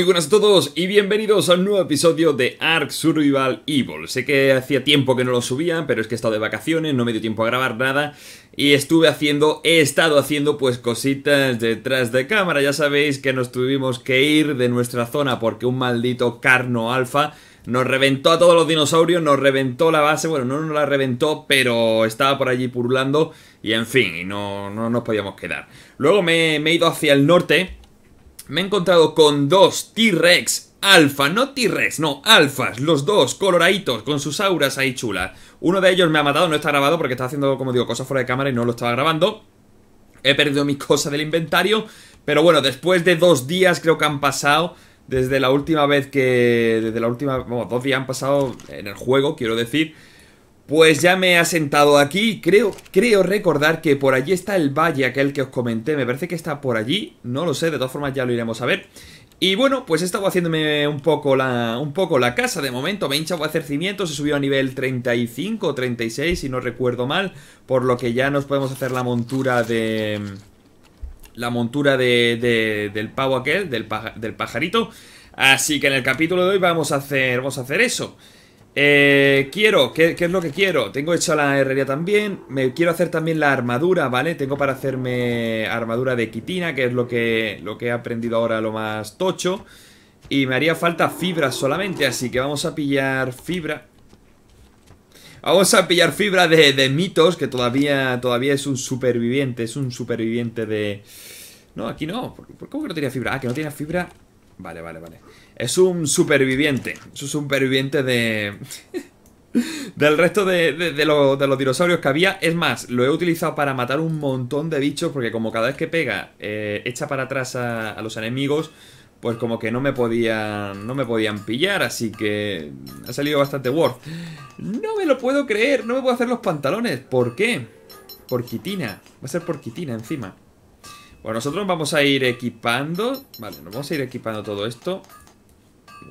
Muy buenas a todos y bienvenidos a un nuevo episodio de Ark Survival Evil. Sé que hacía tiempo que no lo subía, pero es que he estado de vacaciones, no me dio tiempo a grabar nada y estuve haciendo, he estado haciendo pues cositas detrás de cámara. Ya sabéis que nos tuvimos que ir de nuestra zona porque un maldito carno alfa nos reventó a todos los dinosaurios, nos reventó la base, bueno, no nos la reventó, pero estaba por allí purulando y en fin, no, no nos podíamos quedar. Luego me, me he ido hacia el norte me he encontrado con dos T-Rex alfa, no T-Rex, no, alfas, los dos, coloraditos, con sus auras ahí chulas. Uno de ellos me ha matado, no está grabado porque estaba haciendo, como digo, cosas fuera de cámara y no lo estaba grabando. He perdido mi cosa del inventario, pero bueno, después de dos días creo que han pasado desde la última vez que... Desde la última... Bueno, dos días han pasado en el juego, quiero decir... Pues ya me he asentado aquí, creo, creo recordar que por allí está el valle aquel que os comenté, me parece que está por allí, no lo sé, de todas formas ya lo iremos a ver. Y bueno, pues he estado haciéndome un poco la, un poco la casa de momento. Me he hinchado a hacer cimientos, he subió a nivel 35 o 36, si no recuerdo mal. Por lo que ya nos podemos hacer la montura de... La montura de, del pavo aquel, del, del pajarito. Así que en el capítulo de hoy vamos a hacer, vamos a hacer eso. Eh, quiero, ¿qué, es lo que quiero? Tengo hecha la herrería también Me quiero hacer también la armadura, ¿vale? Tengo para hacerme armadura de quitina Que es lo que, lo que he aprendido ahora lo más tocho Y me haría falta fibra solamente Así que vamos a pillar fibra Vamos a pillar fibra de, mitos Que todavía, todavía es un superviviente Es un superviviente de... No, aquí no ¿Cómo que no tenía fibra? Ah, que no tenía fibra Vale, vale, vale es un superviviente. Es un superviviente de... del resto de, de, los dinosaurios que había. Es más, lo he utilizado para matar un montón de bichos porque como cada vez que pega eh, echa para atrás a, los enemigos, pues como que no me podían, no me podían pillar, así que ha salido bastante worth. No me lo puedo creer, no me puedo hacer los pantalones. ¿Por qué? Por quitina. Va a ser por quitina encima. Bueno, nosotros vamos a ir equipando. Vale, nos vamos a ir equipando todo esto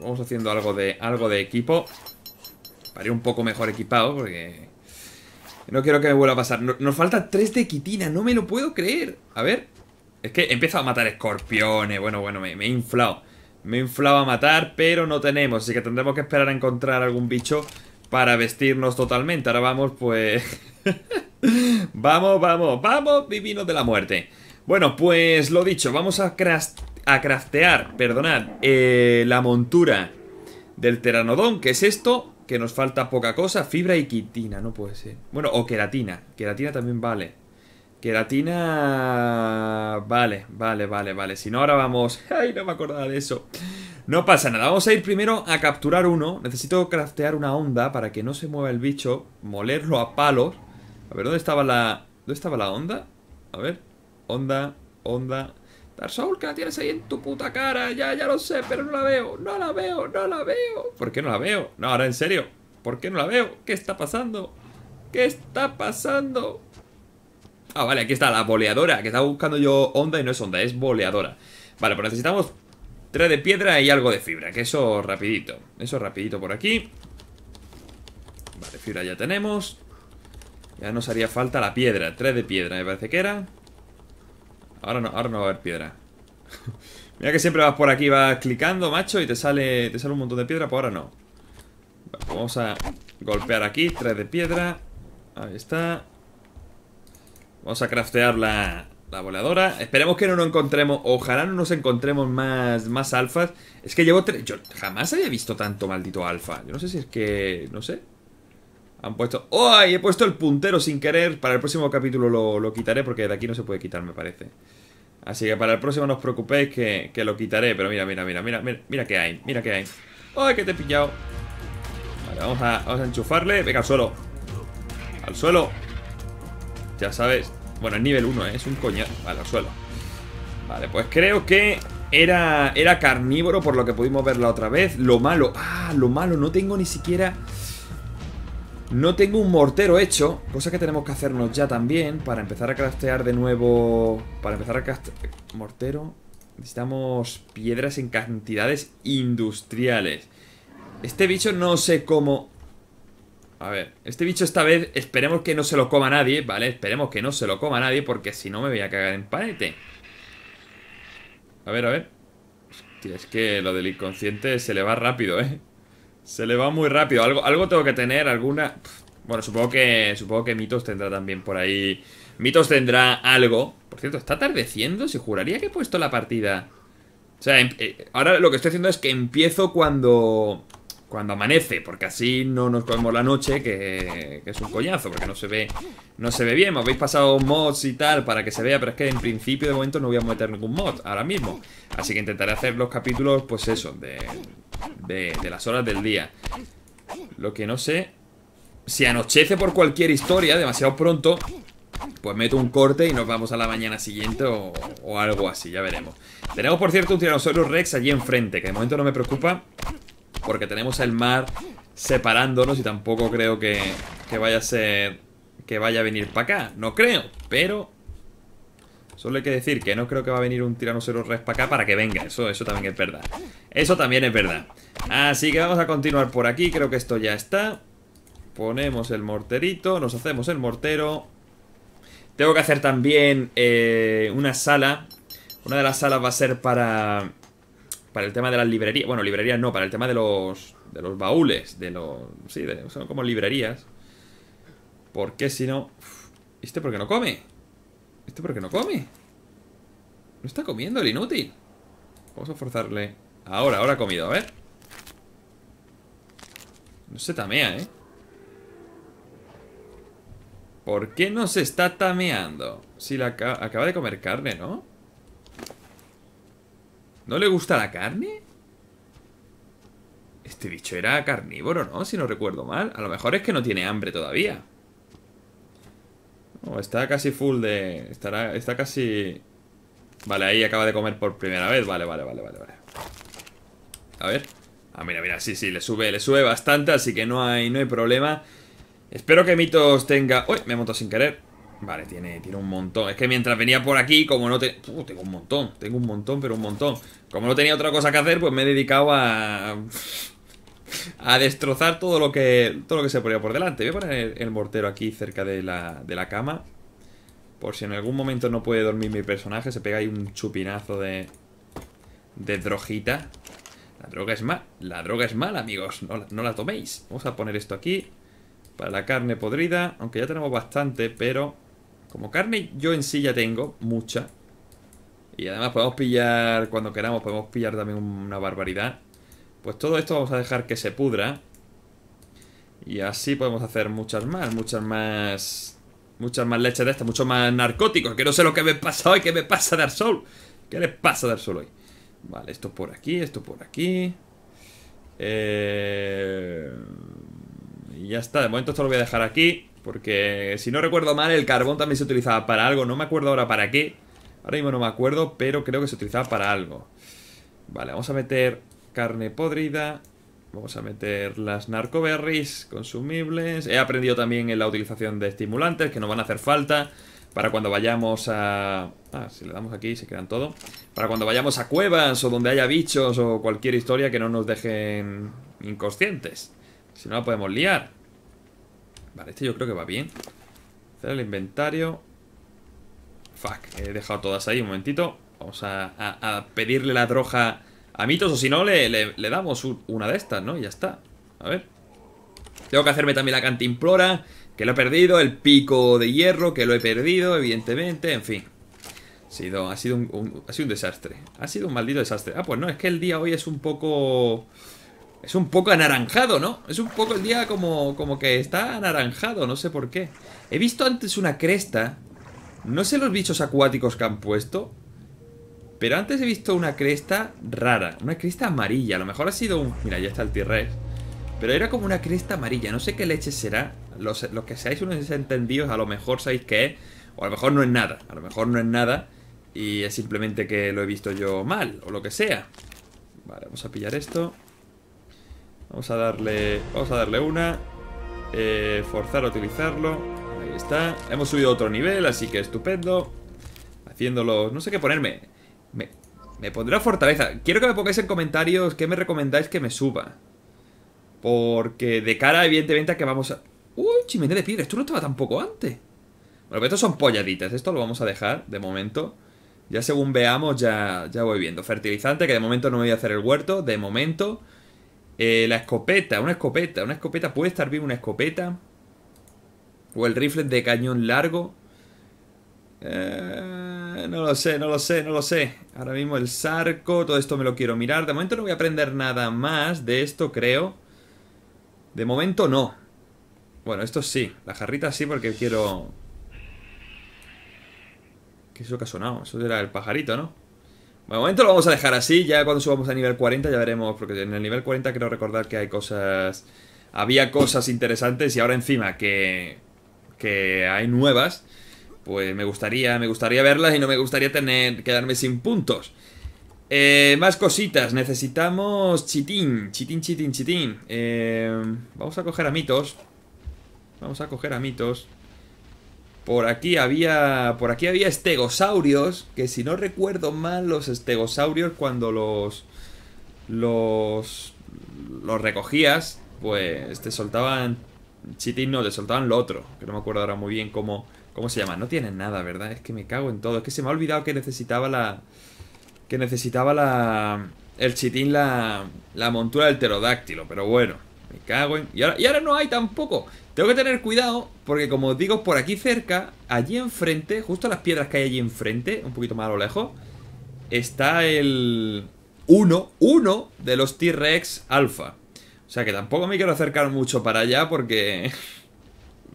vamos haciendo algo de, algo de equipo. Para ir un poco mejor equipado, porque... No quiero que me vuelva a pasar. nos falta tres de quitina, no me lo puedo creer. A ver. Es que empiezo a matar escorpiones. Bueno, bueno, me, he inflado. Me he inflado a matar, pero no tenemos. Así que tendremos que esperar a encontrar algún bicho para vestirnos totalmente. Ahora vamos, pues... vamos, vamos, vamos, divinos de la muerte. Bueno, pues lo dicho, vamos a crash a craftear, perdonad, eh, la montura del teranodón, que es esto, que nos falta poca cosa, fibra y quitina, no puede ser. Bueno, o queratina, queratina también vale. Queratina... Vale, vale, vale, vale. Si no, ahora vamos... Ay, no me acordaba de eso. No pasa nada. Vamos a ir primero a capturar uno. Necesito craftear una onda para que no se mueva el bicho. Molerlo a palos. A ver, ¿dónde estaba la... ¿Dónde estaba la onda? A ver. Onda, onda, Dark la tienes ahí en tu puta cara, ya, ya lo sé, pero no la veo, no la veo, no la veo. ¿Por qué no la veo? No, ahora en serio, ¿por qué no la veo? ¿Qué está pasando? ¿Qué está pasando? Ah, vale, aquí está la boleadora, que estaba buscando yo onda y no es onda, es boleadora. Vale, pues necesitamos tres de piedra y algo de fibra, que eso rapidito, eso rapidito por aquí. Vale, fibra ya tenemos. Ya nos haría falta la piedra, tres de piedra me parece que era. Ahora no, no va a haber piedra. Mira que siempre vas por aquí, vas clicando, macho, y te sale, te sale un montón de piedra, pues ahora no. Pues vamos a golpear aquí, tres de piedra. Ahí está. Vamos a craftear la, la voladora. Esperemos que no nos encontremos, ojalá no nos encontremos más, más alfas. Es que llevo tres... Yo jamás había visto tanto maldito alfa. Yo no sé si es que... No sé. Han puesto... ¡Ay! he puesto el puntero sin querer. Para el próximo capítulo lo, quitaré porque de aquí no se puede quitar, me parece. Así que para el próximo no os preocupéis que, lo quitaré. Pero mira, mira, mira, mira, mira que hay. Mira que hay. ¡Ay, que te he pillado! Vale, vamos a, enchufarle. Venga, al suelo. Al suelo. Ya sabes. Bueno, es nivel 1, ¿eh? es un coño. Vale, al suelo. Vale, pues creo que era, era carnívoro por lo que pudimos verla otra vez. Lo malo. Ah, lo malo. No tengo ni siquiera... No tengo un mortero hecho, cosa que tenemos que hacernos ya también para empezar a craftear de nuevo... Para empezar a craftear... Mortero... Necesitamos piedras en cantidades industriales. Este bicho no sé cómo... A ver, este bicho esta vez esperemos que no se lo coma nadie, ¿vale? Esperemos que no se lo coma nadie porque si no me voy a cagar en panete. A ver, a ver. Hostia, es que lo del inconsciente se le va rápido, ¿eh? Se le va muy rápido. Algo, algo tengo que tener, alguna... Bueno, supongo que, supongo que Mitos tendrá también por ahí... Mitos tendrá algo. Por cierto, está atardeciendo. Se juraría que he puesto la partida. O sea, em, eh, ahora lo que estoy haciendo es que empiezo cuando cuando amanece, porque así no nos comemos la noche, que, es un coñazo, porque no se ve no se ve bien. Me habéis pasado mods y tal para que se vea, pero es que en principio de momento no voy a meter ningún mod ahora mismo. Así que intentaré hacer los capítulos, pues eso, de, las horas del día. Lo que no sé, si anochece por cualquier historia demasiado pronto, pues meto un corte y nos vamos a la mañana siguiente o, o algo así, ya veremos. Tenemos, por cierto, un tiranosaurio rex allí enfrente, que de momento no me preocupa porque tenemos el mar separándonos y tampoco creo que, vaya a ser... Que vaya a venir para acá. No creo, pero... Solo hay que decir que no creo que va a venir un tiranosaurio res para acá para que venga. Eso, eso también es verdad. Eso también es verdad. Así que vamos a continuar por aquí. Creo que esto ya está. Ponemos el morterito. Nos hacemos el mortero. Tengo que hacer también eh, una sala. Una de las salas va a ser para para el tema de las librerías, bueno, librerías no, para el tema de los, de los baúles, de los... Sí, son como librerías. ¿Por qué si no... ¿Este por qué no come? ¿Este por qué no come? No está comiendo el inútil. Vamos a forzarle... Ahora, ahora ha comido, a ver. No se tamea, ¿eh? ¿Por qué no se está tameando? Si la acaba de comer carne, ¿no? ¿No le gusta la carne? Este bicho era carnívoro, ¿no? Si no recuerdo mal. A lo mejor es que no tiene hambre todavía. está casi full de... Estará, está casi... Vale, ahí acaba de comer por primera vez. Vale, vale, vale, vale, vale. A ver. Ah, mira, mira, sí, sí, le sube, le sube bastante, así que no hay, no hay problema. Espero que Mitos tenga... Uy, me monto sin querer. Vale, tiene, tiene un montón. Es que mientras venía por aquí, como no te... tengo un montón, tengo un montón, pero un montón. Como no tenía otra cosa que hacer, pues me he dedicado a... A destrozar todo lo que todo lo que se ponía por delante. Voy a poner el, mortero aquí cerca de la, cama. Por si en algún momento no puede dormir mi personaje, se pega ahí un chupinazo de... De drojita. La droga es mal, La droga es mala, amigos. No, no la toméis. Vamos a poner esto aquí. Para la carne podrida. Aunque ya tenemos bastante, pero... Como carne yo en sí ya tengo mucha. Y además podemos pillar, cuando queramos, podemos pillar también una barbaridad. Pues todo esto vamos a dejar que se pudra. Y así podemos hacer muchas más, muchas más... Muchas más leches de estas, mucho más narcóticos. Que no sé lo que me pasa hoy, que me pasa dar sol. ¿Qué le pasa dar sol hoy? Vale, esto por aquí, esto por aquí. Eh, y ya está, de momento esto lo voy a dejar aquí. Porque si no recuerdo mal, el carbón también se utilizaba para algo. No me acuerdo ahora para qué. Ahora mismo no me acuerdo, pero creo que se utilizaba para algo. Vale, vamos a meter carne podrida. Vamos a meter las narcoberries consumibles. He aprendido también en la utilización de estimulantes que nos van a hacer falta para cuando vayamos a... Ah, si le damos aquí se quedan todo. Para cuando vayamos a cuevas o donde haya bichos o cualquier historia que no nos dejen inconscientes. Si no la podemos liar. Vale, este yo creo que va bien. Hacer el inventario. Fuck, he dejado todas ahí un momentito. Vamos a, pedirle la droja a Mitos o si no le, damos una de estas, ¿no? Y ya está. A ver. Tengo que hacerme también la cantimplora, que lo he perdido, el pico de hierro, que lo he perdido, evidentemente, en fin. Ha sido, ha sido, ha sido un desastre. Ha sido un maldito desastre. Ah, pues no, es que el día hoy es un poco... Es un poco anaranjado, ¿no? Es un poco el día como, como que está anaranjado, no sé por qué. He visto antes una cresta. No sé los bichos acuáticos que han puesto. Pero antes he visto una cresta rara. Una cresta amarilla. A lo mejor ha sido un... Mira, ya está el T-Rex. Pero era como una cresta amarilla. No sé qué leche será. Los, que seáis unos desentendidos a lo mejor sabéis qué es. O a lo mejor no es nada. A lo mejor no es nada. Y es simplemente que lo he visto yo mal. O lo que sea. Vale, vamos a pillar esto. Vamos a darle, vamos a darle una. Eh, forzar a utilizarlo. Ahí está. Hemos subido otro nivel, así que estupendo. Haciéndolo... No sé qué ponerme. Me, pondrá pondré fortaleza. Quiero que me pongáis en comentarios qué me recomendáis que me suba. Porque de cara, evidentemente, a que vamos a... ¡Uy, chimenea de piedra! Esto no estaba tampoco antes. Bueno, pero estos son polladitas. Esto lo vamos a dejar de momento. Ya según veamos, ya, ya voy viendo. Fertilizante, que de momento no me voy a hacer el huerto. De momento... Eh, la escopeta, una escopeta, una escopeta, puede estar bien una escopeta. O el rifle de cañón largo. Eh, no lo sé, no lo sé, no lo sé. Ahora mismo el sarco, todo esto me lo quiero mirar. De momento no voy a aprender nada más de esto, creo. De momento no. Bueno, esto sí. La jarrita sí porque quiero... ¿Qué es lo que ha sonado? Eso era el pajarito, ¿no? De momento lo vamos a dejar así, ya cuando subamos a nivel 40 ya veremos, porque en el nivel 40 creo recordar que hay cosas... Había cosas interesantes y ahora encima que, que hay nuevas, pues me gustaría, me gustaría verlas y no me gustaría tener quedarme sin puntos. Eh, más cositas, necesitamos chitín, chitín, chitín, chitín. Eh, vamos a coger a mitos. Vamos a coger a mitos. Por aquí había. Por aquí había estegosaurios. Que si no recuerdo mal, los estegosaurios, cuando los. Los. Los recogías. Pues te soltaban. Chitín no, te soltaban lo otro. Que no me acuerdo ahora muy bien cómo. ¿Cómo se llama? No tienen nada, ¿verdad? Es que me cago en todo. Es que se me ha olvidado que necesitaba la. Que necesitaba la. El chitín, la. La montura del pterodáctilo. Pero bueno. Me cago en. Y ahora, y ahora no hay tampoco. Tengo que tener cuidado porque como os digo, por aquí cerca, allí enfrente, justo las piedras que hay allí enfrente, un poquito más a lo lejos, está el... Uno, uno de los T-Rex alfa. O sea que tampoco me quiero acercar mucho para allá porque...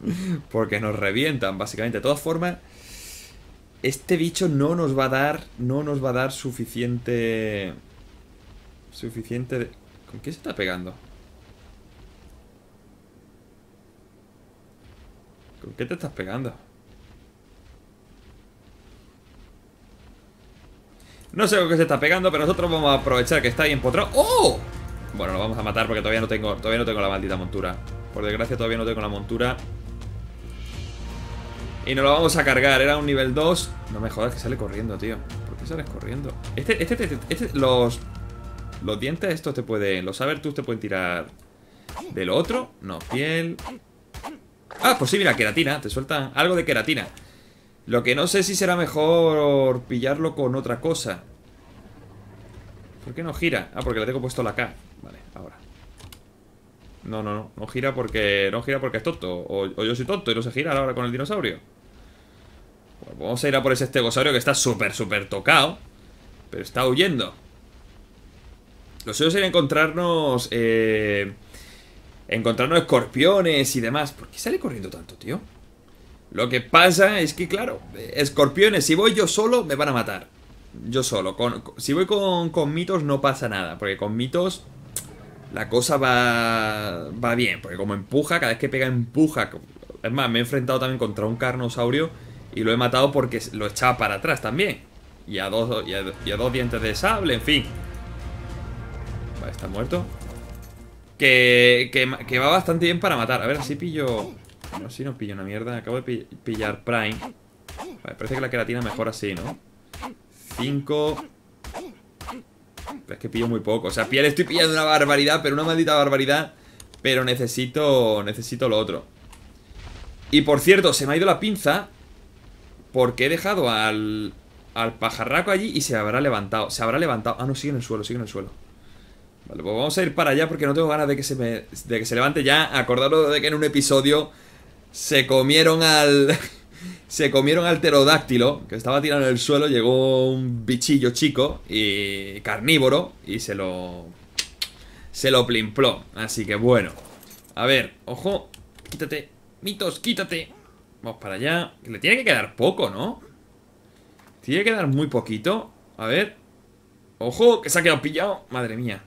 porque nos revientan, básicamente. De todas formas, este bicho no nos va a dar... No nos va a dar suficiente... Suficiente... ¿Con qué se está pegando? qué te estás pegando? No sé con qué se está pegando, pero nosotros vamos a aprovechar que está ahí empotrado ¡Oh! Bueno, lo vamos a matar porque todavía no tengo todavía no tengo la maldita montura Por desgracia todavía no tengo la montura Y nos lo vamos a cargar, era un nivel 2 No me jodas que sale corriendo, tío ¿Por qué sales corriendo? Este, este, este, este, este los... Los dientes estos te pueden... Los tú te pueden tirar... ¿Del otro? No, piel... Ah, pues sí, mira, queratina. Te suelta algo de queratina. Lo que no sé si será mejor pillarlo con otra cosa. ¿Por qué no gira? Ah, porque le tengo puesto la K. Vale, ahora. No, no, no. No gira porque, no gira porque es tonto. O, yo soy tonto y no se gira ahora con el dinosaurio. Pues vamos a ir a por ese estegosaurio que está súper, súper tocado. Pero está huyendo. Lo suyo sería encontrarnos... Eh, Encontrando escorpiones y demás. ¿Por qué sale corriendo tanto, tío? Lo que pasa es que, claro, escorpiones, si voy yo solo, me van a matar. Yo solo. si voy con, mitos no pasa nada, porque con mitos la cosa va, va bien, porque como empuja, cada vez que pega empuja. Es más, me he enfrentado también contra un carnosaurio y lo he matado porque lo echaba para atrás también. Y a dos, y a dos dientes de sable, en fin. Vale, está muerto. Que, que, va bastante bien para matar. A ver, así pillo... No, si no pillo una mierda. Acabo de pillar Prime. parece que la queratina mejor así, ¿no? 5... Es que pillo muy poco. O sea, piel estoy pillando una barbaridad, pero una maldita barbaridad. Pero necesito... Necesito lo otro. Y por cierto, se me ha ido la pinza. Porque he dejado al... Al pajarraco allí y se habrá levantado. Se habrá levantado. Ah, no, sigue en el suelo, sigue en el suelo. Vale, pues vamos a ir para allá porque no tengo ganas de que se de que se levante ya. Acordaros de que en un episodio se comieron al... se comieron al pterodáctilo, que estaba tirado en el suelo, llegó un bichillo chico y carnívoro y se lo... Se lo plimpló. Así que bueno. A ver, ojo. Quítate. Mitos, quítate. Vamos para allá. Le tiene que quedar poco, ¿no? Tiene que quedar muy poquito. A ver. Ojo, que se ha quedado pillado. Madre mía.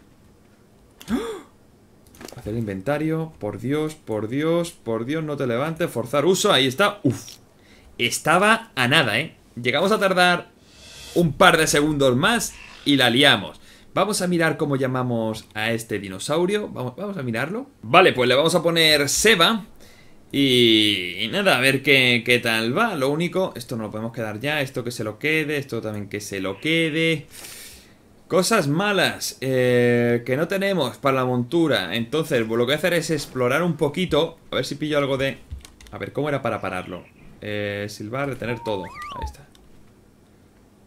Hacer el inventario. Por Dios, por Dios, por Dios, no te levantes. Forzar uso. Ahí está. Uff, Estaba a nada, ¿eh? Llegamos a tardar un par de segundos más y la liamos. Vamos a mirar cómo llamamos a este dinosaurio. Vamos, a mirarlo. Vale, pues le vamos a poner Seba. Y, y, nada, a ver qué, qué, tal va. Lo único, esto no lo podemos quedar ya. Esto que se lo quede, esto también que se lo quede. Cosas malas eh, que no tenemos para la montura. Entonces, lo que voy a hacer es explorar un poquito. A ver si pillo algo de... A ver, ¿cómo era para pararlo? Eh, silbar, detener todo. Ahí está.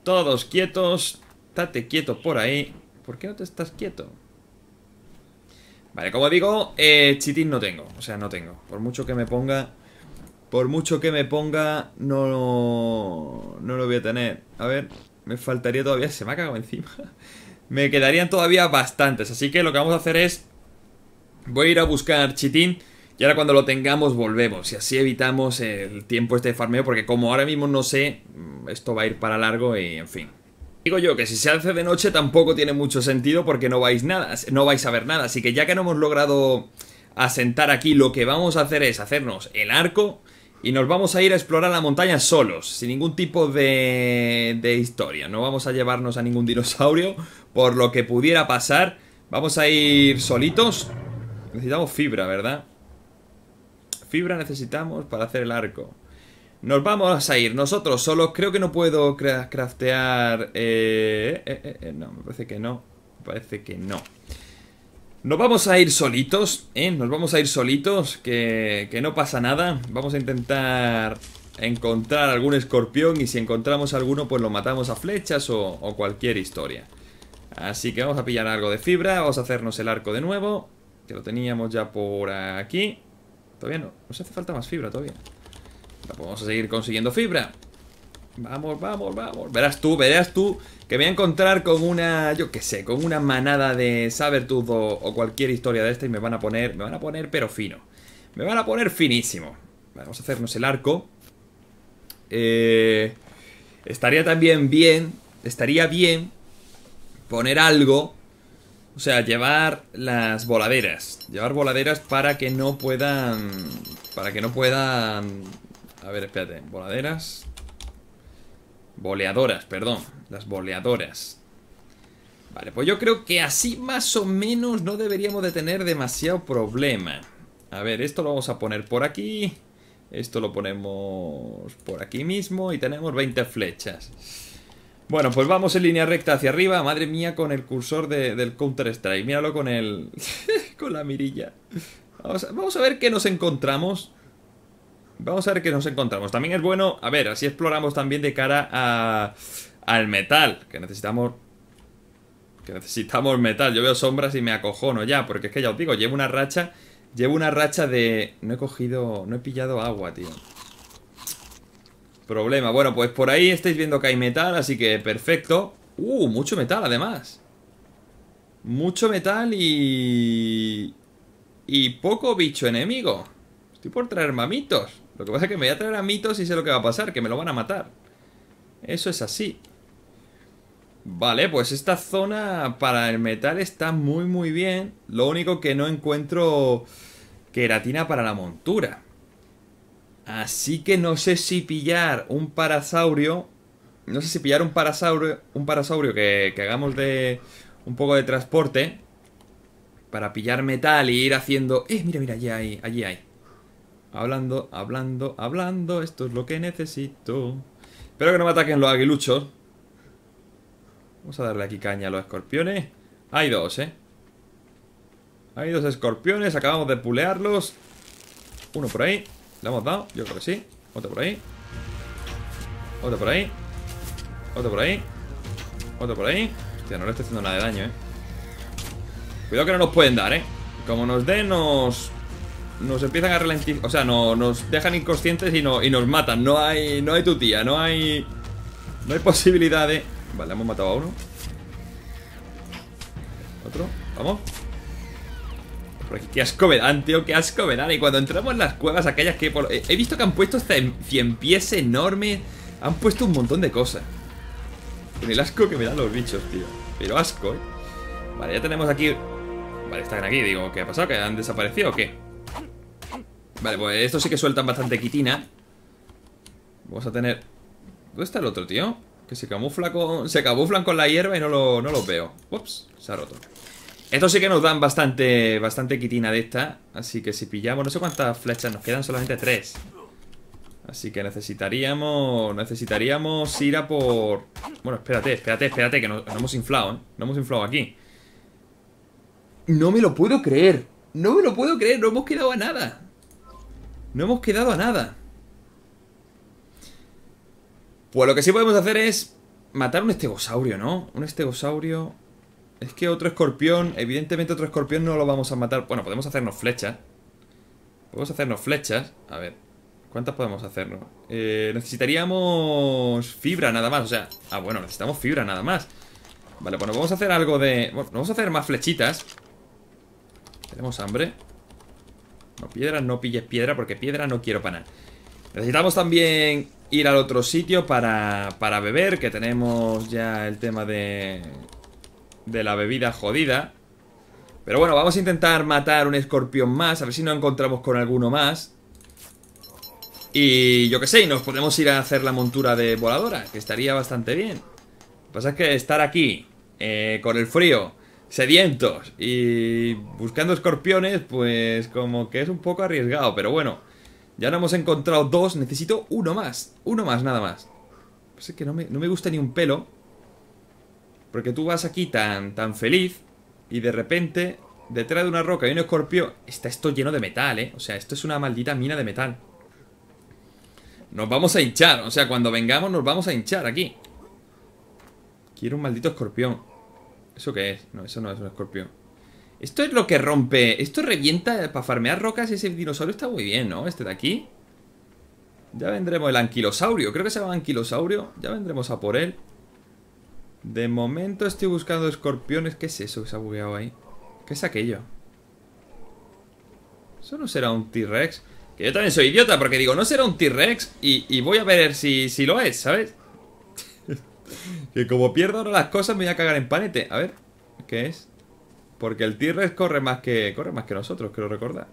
Todos quietos. Estate quieto por ahí. ¿Por qué no te estás quieto? Vale, como digo, eh, chitín no tengo. O sea, no tengo. Por mucho que me ponga... Por mucho que me ponga, no, no, no lo voy a tener. A ver, me faltaría todavía... Se me ha cagado encima. me quedarían todavía bastantes. Así que lo que vamos a hacer es... Voy a ir a buscar chitín. Y ahora cuando lo tengamos volvemos. Y así evitamos el tiempo este de farmeo. Porque como ahora mismo no sé, mm, esto va a ir para largo y en fin. Digo yo que si se hace de noche tampoco tiene mucho sentido porque no vais, nada, no vais a ver nada. Así que ya que no hemos logrado asentar aquí, lo que vamos a hacer es hacernos el arco y nos vamos a ir a explorar la montaña solos, sin ningún tipo de, de historia. No vamos a llevarnos a ningún dinosaurio por lo que pudiera pasar. Vamos a ir solitos. Necesitamos fibra, ¿verdad? Fibra necesitamos para hacer el arco. Nos vamos a ir nosotros solos. Creo que no puedo craftear... Eh, eh, eh, no, me parece que no. Me parece que no. Nos vamos a ir solitos, ¿eh? Nos vamos a ir solitos, que, no pasa nada. Vamos a intentar encontrar algún escorpión y si encontramos alguno pues lo matamos a flechas o, o, cualquier historia. Así que vamos a pillar algo de fibra, vamos a hacernos el arco de nuevo, que lo teníamos ya por aquí. Todavía no, nos hace falta más fibra todavía. Vamos a seguir consiguiendo fibra. Vamos, vamos, vamos. Verás tú, verás tú que me voy a encontrar con una, yo qué sé, con una manada de saber o, o, cualquier historia de esta y me van a poner, me van a poner pero fino. Me van a poner finísimo. vamos a hacernos el arco. Eh, estaría también bien, estaría bien poner algo, o sea, llevar las voladeras. Llevar voladeras para que no puedan, para que no puedan... A ver, espérate, voladeras, Boleadoras, perdón. Las boleadoras. Vale, pues yo creo que así más o menos no deberíamos de tener demasiado problema. A ver, esto lo vamos a poner por aquí. Esto lo ponemos por aquí mismo y tenemos 20 flechas. Bueno, pues vamos en línea recta hacia arriba. Madre mía, con el cursor del Counter-Strike. Míralo con el... con la mirilla. Vamos a, vamos a ver qué nos encontramos. Vamos a ver qué nos encontramos. También es bueno, a ver, así exploramos también de cara a, al metal, que necesitamos... Que necesitamos metal. Yo veo sombras y me acojono ya, porque es que ya os digo, llevo una racha... Llevo una racha de... No he cogido... No he pillado agua, tío. Problema. Bueno, pues por ahí estáis viendo que hay metal, así que perfecto. Uh, mucho metal, además. Mucho metal y... Y poco bicho enemigo. Estoy por traer mamitos. Lo que pasa es que me voy a traer a mitos y sé lo que va a pasar, que me lo van a matar. Eso es así. Vale, pues esta zona para el metal está muy muy bien. Lo único que no encuentro queratina para la montura. Así que no sé si pillar un parasaurio. No sé si pillar un parasaurio. Un parasaurio que, hagamos de. un poco de transporte. Para pillar metal y ir haciendo. Eh, mira, mira, allí hay, allí hay. Hablando, hablando, hablando. Esto es lo que necesito. Espero que no me ataquen los aguiluchos. Vamos a darle aquí caña a los escorpiones. Hay dos, ¿eh? Hay dos escorpiones. Acabamos de pulearlos. Uno por ahí. ¿Le hemos dado? Yo creo que sí. Otro por ahí. Otro por ahí. Otro por ahí. Otro por ahí. Hostia, no le estoy haciendo nada de daño, ¿eh? Cuidado que no nos pueden dar, ¿eh? Como nos den, nos nos empiezan a ralentizar, o sea, no, nos dejan inconscientes y, y nos matan. No hay, no hay tu tía, no hay, no hay posibilidad de... Vale, hemos matado a uno. Otro, vamos. Por aquí qué asco me tío, qué asco me dan. Y cuando entramos en las cuevas aquellas que... He visto que han puesto cien pies enormes. Han puesto un montón de cosas. Con el asco que me dan los bichos, tío. Pero asco, ¿eh? Vale, ya tenemos aquí... Vale, están aquí, digo, ¿qué ha pasado? ¿Que han desaparecido o qué? Vale, pues estos sí que sueltan bastante quitina Vamos a tener... ¿Dónde está el otro, tío? Que se camufla con... Se camuflan con la hierba y no lo, no lo veo Ups, se ha roto Estos sí que nos dan bastante bastante quitina de esta Así que si pillamos... No sé cuántas flechas nos quedan, solamente tres Así que necesitaríamos... Necesitaríamos ir a por... Bueno, espérate, espérate, espérate Que no nos hemos inflado, ¿eh? Nos hemos inflado aquí No me lo puedo creer No me lo puedo creer, no hemos quedado a nada no hemos quedado a nada. Pues lo que sí podemos hacer es matar un estegosaurio, ¿no? Un estegosaurio... Es que otro escorpión... Evidentemente otro escorpión no lo vamos a matar. Bueno, podemos hacernos flechas. Podemos hacernos flechas. A ver. ¿Cuántas podemos hacernos? Eh, necesitaríamos fibra nada más. O sea... Ah, bueno, necesitamos fibra nada más. Vale, bueno, vamos a hacer algo de... Bueno, vamos a hacer más flechitas. Tenemos hambre piedra, no pilles piedra porque piedra no quiero para nada. Necesitamos también ir al otro sitio para, beber, que tenemos ya el tema de, de la bebida jodida. Pero bueno, vamos a intentar matar un escorpión más, a ver si nos encontramos con alguno más. Y yo qué sé, nos podemos ir a hacer la montura de voladora, que estaría bastante bien. Lo que pasa es que estar aquí, eh, con el frío, sedientos y buscando escorpiones, pues como que es un poco arriesgado, pero bueno, ya no hemos encontrado dos, necesito uno más, uno más nada más. Pues que no me, gusta ni un pelo, porque tú vas aquí tan, tan feliz y de repente detrás de una roca hay un escorpión, está esto lleno de metal, ¿eh? O sea, esto es una maldita mina de metal. Nos vamos a hinchar, o sea, cuando vengamos nos vamos a hinchar aquí. Quiero un maldito escorpión. ¿Eso qué es? No, eso no es un escorpión. Esto es lo que rompe... Esto revienta para farmear rocas ese dinosaurio está muy bien, ¿no? Este de aquí. Ya vendremos el anquilosaurio. Creo que se llama anquilosaurio. Ya vendremos a por él. De momento estoy buscando escorpiones. ¿Qué es eso que se ha bugueado ahí? ¿Qué es aquello? Eso no será un T-Rex. Que yo también soy idiota porque digo, no será un T-Rex y, voy a ver si, si lo es, ¿sabes? Que como pierdo ahora las cosas me voy a cagar en panete. A ver, ¿qué es? Porque el T-Rex corre más que. corre más que nosotros, quiero recordar.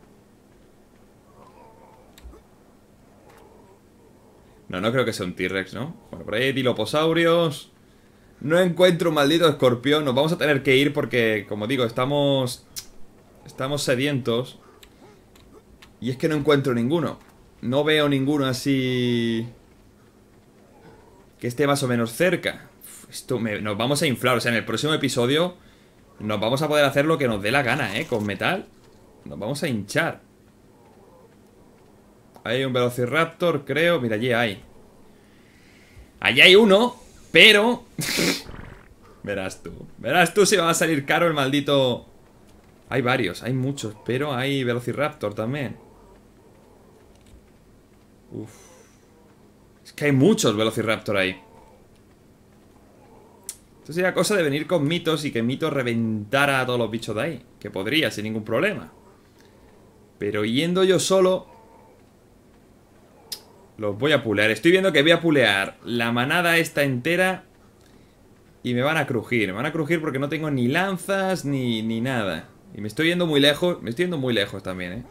No, no creo que sea un T-Rex, ¿no? Bueno, por ahí diloposaurios. No encuentro un maldito escorpión. Nos vamos a tener que ir porque, como digo, estamos. Estamos sedientos. Y es que no encuentro ninguno. No veo ninguno así. Que esté más o menos cerca. Esto nos vamos a inflar. O sea, en el próximo episodio nos vamos a poder hacer lo que nos dé la gana, ¿eh? Con metal. Nos vamos a hinchar. hay un Velociraptor, creo. Mira, allí hay. Allí hay uno, pero... verás tú. Verás tú si va a salir caro el maldito... Hay varios, hay muchos, pero hay Velociraptor también. Uf. Es que hay muchos Velociraptor ahí. Esto sería cosa de venir con mitos y que mitos reventara a todos los bichos de ahí. Que podría, sin ningún problema. Pero yendo yo solo... Los voy a pulear. Estoy viendo que voy a pulear la manada esta entera. Y me van a crujir. Me van a crujir porque no tengo ni lanzas ni, ni nada. Y me estoy yendo muy lejos. Me estoy yendo muy lejos también, ¿eh?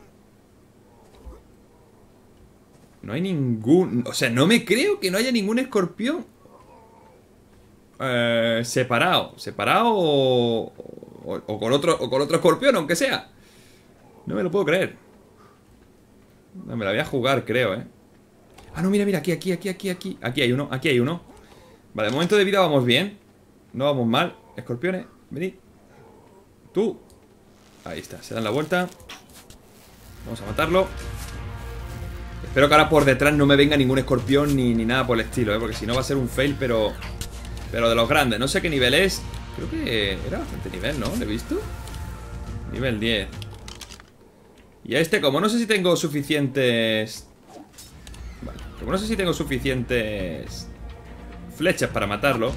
No hay ningún... O sea, no me creo que no haya ningún escorpión eh, separado. Separado o, con otro, o con otro escorpión, aunque sea. No me lo puedo creer. No, me la voy a jugar, creo, ¿eh? Ah, no, mira, mira, aquí, aquí, aquí, aquí, aquí. Aquí hay uno, aquí hay uno. Vale, de momento de vida vamos bien. No vamos mal. Escorpiones, Vení, Tú. Ahí está, se dan la vuelta. Vamos a matarlo. Espero que ahora por detrás no me venga ningún escorpión ni, ni nada por el estilo, ¿eh? Porque si no va a ser un fail, pero... Pero de los grandes, no sé qué nivel es Creo que era bastante nivel, ¿no? ¿Lo he visto? Nivel 10 Y a este, como no sé si tengo suficientes... Vale, como no sé si tengo suficientes... Flechas para matarlo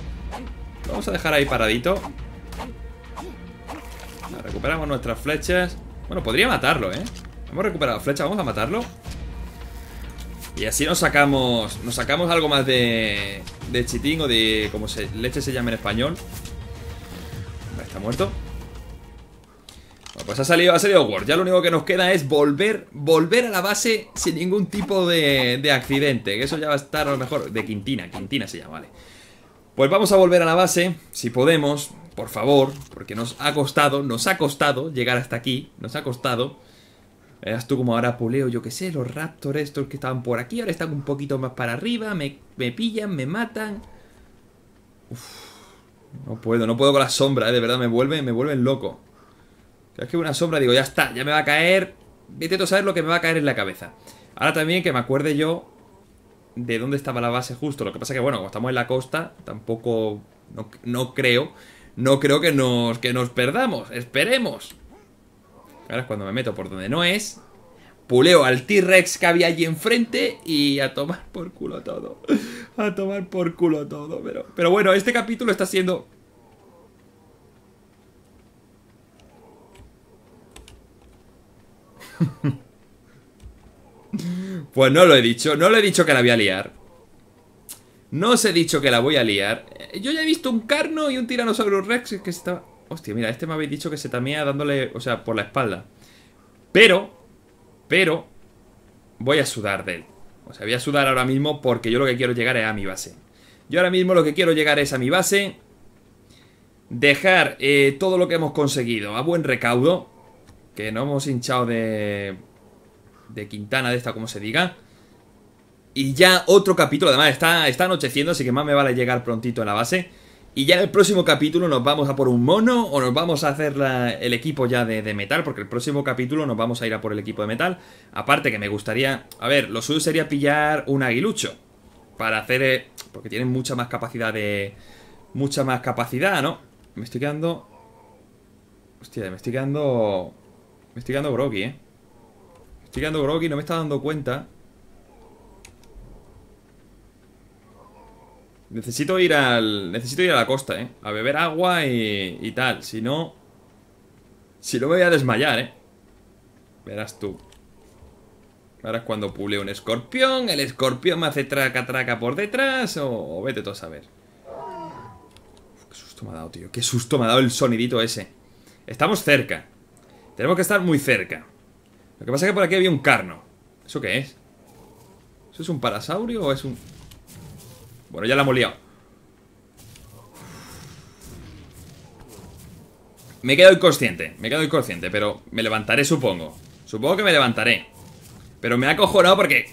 Lo vamos a dejar ahí paradito ah, Recuperamos nuestras flechas Bueno, podría matarlo, ¿eh? Hemos recuperado flechas, vamos a matarlo Y así nos sacamos... Nos sacamos algo más de de chitín o de como se, leche se llama en español. Está muerto. pues ha salido, ha salido Word. Ya lo único que nos queda es volver, volver a la base sin ningún tipo de, de accidente. eso ya va a estar a lo mejor. De Quintina, Quintina se llama, vale. Pues vamos a volver a la base, si podemos, por favor, porque nos ha costado, nos ha costado llegar hasta aquí, nos ha costado. Veas tú como ahora puleo, yo qué sé, los raptors estos que estaban por aquí, ahora están un poquito más para arriba, me, pillan, me matan. Uf, no puedo, no puedo con la sombra, eh, de verdad, me vuelven, me vuelven loco. Es que una sombra, digo, ya está, ya me va a caer. Intento saber lo que me va a caer en la cabeza. Ahora también que me acuerde yo de dónde estaba la base justo. Lo que pasa que, bueno, como estamos en la costa, tampoco. No, creo. No creo que nos, que nos perdamos. Esperemos. Ahora es cuando me meto por donde no es. Puleo al T-Rex que había allí enfrente y a tomar por culo todo. A tomar por culo todo. Pero, pero bueno, este capítulo está siendo... pues no lo he dicho. No lo he dicho que la voy a liar. No os he dicho que la voy a liar. Eh, yo ya he visto un carno y un tiranosaurus rex que estaba... Hostia, mira, este me habéis dicho que se tamía dándole, o sea, por la espalda. Pero, pero, voy a sudar de él. O sea, voy a sudar ahora mismo porque yo lo que quiero llegar es a mi base. Yo ahora mismo lo que quiero llegar es a mi base. Dejar eh, todo lo que hemos conseguido a buen recaudo. Que no hemos hinchado de... De Quintana, de esta como se diga. Y ya otro capítulo. Además, está, está anocheciendo, así que más me vale llegar prontito a la base. Y ya en el próximo capítulo nos vamos a por un mono o nos vamos a hacer el equipo ya de, metal, porque el próximo capítulo nos vamos a ir a por el equipo de metal. Aparte que me gustaría... A ver, lo suyo sería pillar un aguilucho para hacer... Eh, porque tienen mucha más capacidad de... Mucha más capacidad, ¿no? Me estoy quedando... Hostia, me estoy quedando... Me estoy quedando groggy, ¿eh? Me estoy quedando groggy, no me está dando cuenta... Necesito ir al... Necesito ir a la costa, ¿eh? A beber agua y, y tal. Si no... Si no me voy a desmayar, ¿eh? Verás tú. Ahora es cuando puleo un escorpión. El escorpión me hace traca traca por detrás. O, vete tú a saber. qué susto me ha dado, tío. Qué susto me ha dado el sonidito ese. Estamos cerca. Tenemos que estar muy cerca. Lo que pasa es que por aquí había un carno. ¿Eso qué es? ¿Eso es un parasaurio o es un...? Bueno, ya la hemos liado. Me quedo inconsciente, me quedo inconsciente, pero me levantaré, supongo. Supongo que me levantaré. Pero me ha acojonado porque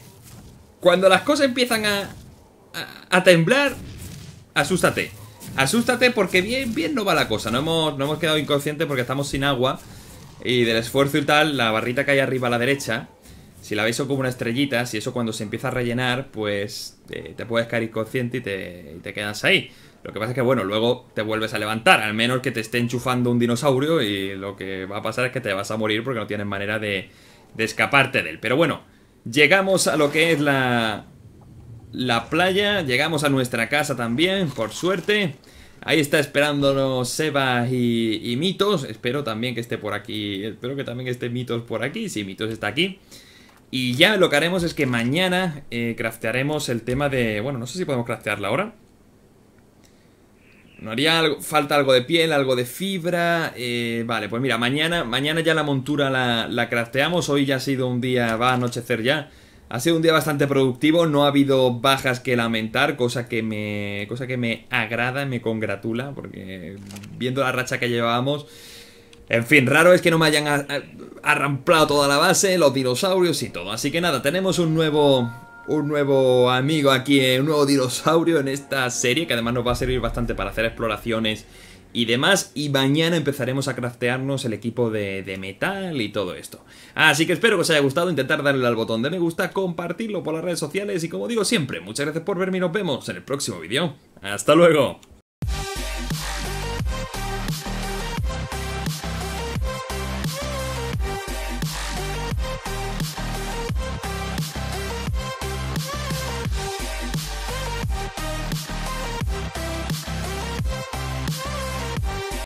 cuando las cosas empiezan a, a, temblar, asústate. Asústate porque bien, bien no va la cosa. No no hemos quedado inconscientes porque estamos sin agua. Y del esfuerzo y tal, la barrita que hay arriba a la derecha si la veis como una estrellita, si eso cuando se empieza a rellenar, pues eh, te, puedes caer inconsciente y te, te quedas ahí. Lo que pasa es que, bueno, luego te vuelves a levantar, al menos que te esté enchufando un dinosaurio y lo que va a pasar es que te vas a morir porque no tienes manera de, escaparte de él. Pero bueno, llegamos a lo que es la, la playa, llegamos a nuestra casa también, por suerte. Ahí está esperándonos Sebas y, Mitos. Espero también que esté por aquí. Espero que también esté Mitos por aquí. Si Mitos está aquí. Y ya lo que haremos es que mañana eh, craftearemos el tema de... Bueno, no sé si podemos craftearla ahora. No haría algo, falta algo de piel, algo de fibra. Eh, vale, pues mira, mañana, mañana ya la montura la, la, crafteamos. Hoy ya ha sido un día, va a anochecer ya. Ha sido un día bastante productivo, no ha habido bajas que lamentar, cosa que me, cosa que me agrada, me congratula, porque viendo la racha que llevábamos, en fin, raro es que no me hayan arramplado toda la base, los dinosaurios y todo. Así que nada, tenemos un nuevo un nuevo amigo aquí, eh, un nuevo dinosaurio en esta serie que además nos va a servir bastante para hacer exploraciones y demás y mañana empezaremos a craftearnos el equipo de, de metal y todo esto. Así que espero que os haya gustado, intentar darle al botón de me gusta, compartirlo por las redes sociales y como digo siempre, muchas gracias por verme y nos vemos en el próximo vídeo. ¡Hasta luego!